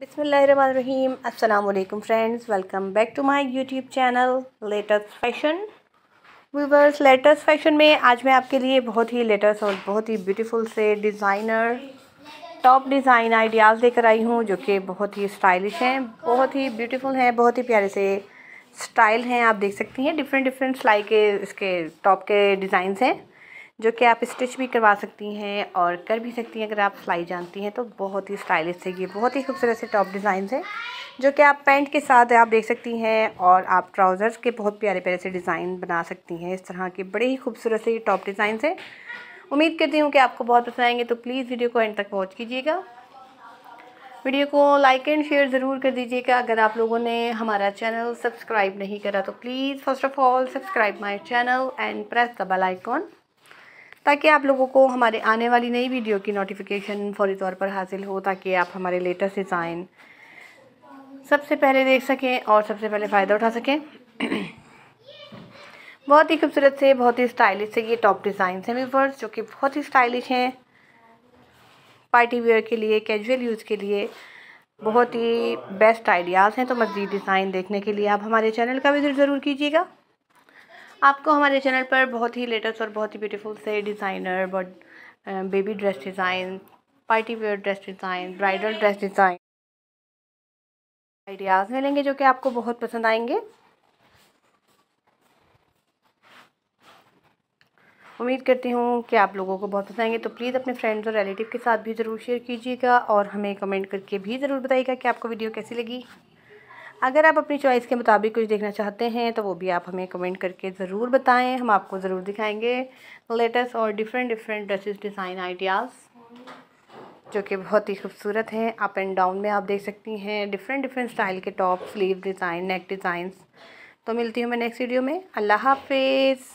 बिसमीम अल्लाम friends welcome back to my YouTube channel latest fashion viewers latest fashion में आज मैं आपके लिए बहुत ही लेटेस्ट और बहुत ही ब्यूटीफुल से डिज़ाइनर टॉप डिज़ाइन आइडियाज़ लेकर आई हूँ जो कि बहुत ही स्टाइलिश हैं बहुत ही ब्यूटीफुल हैं बहुत ही प्यारे से स्टाइल हैं आप देख सकती हैं डिफरेंट डिफरेंट सिलाई के इसके टॉप के डिज़ाइंस हैं जो कि आप स्टिच भी करवा सकती हैं और कर भी सकती हैं अगर आप सिलाई जानती हैं तो बहुत ही स्टाइलिश है ये बहुत ही खूबसूरत से टॉप डिज़ाइन है जो कि आप पैंट के साथ आप देख सकती हैं और आप ट्राउज़र्स के बहुत प्यारे प्यारे से डिज़ाइन बना सकती हैं इस तरह के बड़े ही खूबसूरत से ये टॉप डिज़ाइन है उम्मीद करती हूँ कि आपको बहुत पसंद आएंगे तो प्लीज़ वीडियो को एंड तक वॉच कीजिएगा वीडियो को लाइक एंड शेयर ज़रूर कर दीजिएगा अगर आप लोगों ने हमारा चैनल सब्सक्राइब नहीं करा तो please first of all subscribe my channel and press the bell icon ताकि आप लोगों को हमारे आने वाली नई वीडियो की नोटिफिकेशन फौरी तौर पर हासिल हो ताकि आप हमारे लेटेस्ट डिज़ाइन सबसे पहले देख सकें और सबसे पहले फ़ायदा उठा सकें बहुत ही खूबसूरत से बहुत ही स्टाइलिश से ये टॉप डिज़ाइन हैं वीवर्स जो कि बहुत ही स्टाइलिश हैं पार्टी वेयर के लिए कैजुअल यूज़ के लिए बहुत ही बेस्ट आइडियाज़ हैं तो मज़ीद डिज़ाइन देखने के लिए आप हमारे चैनल का विज़िट ज़रूर कीजिएगा आपको हमारे चैनल पर बहुत ही लेटेस्ट और बहुत ही ब्यूटीफुल से designer but baby dress design party wear dress design bridal dress design ideas मिलेंगे जो कि आपको बहुत पसंद आएंगे उम्मीद करती हूँ कि आप लोगों को बहुत पसंद आएंगे तो प्लीज़ अपने फ्रेंड्स और रिलेटिव के साथ भी ज़रूर शेयर कीजिएगा और हमें कमेंट करके भी ज़रूर बताइएगा कि आपको वीडियो कैसी लगी अगर आप अपनी चॉइस के मुताबिक कुछ देखना चाहते हैं तो वो भी आप हमें कमेंट करके ज़रूर बताएं हम आपको ज़रूर दिखाएंगे लेटेस्ट और different different dresses design ideas जो कि बहुत ही खूबसूरत हैं अप एंड डाउन में आप देख सकती हैं डिफरेंट डिफरेंट स्टाइल के top sleeve design neck designs तो मिलती हूँ मैं नेक्स्ट वीडियो में अल्लाह हाफिज़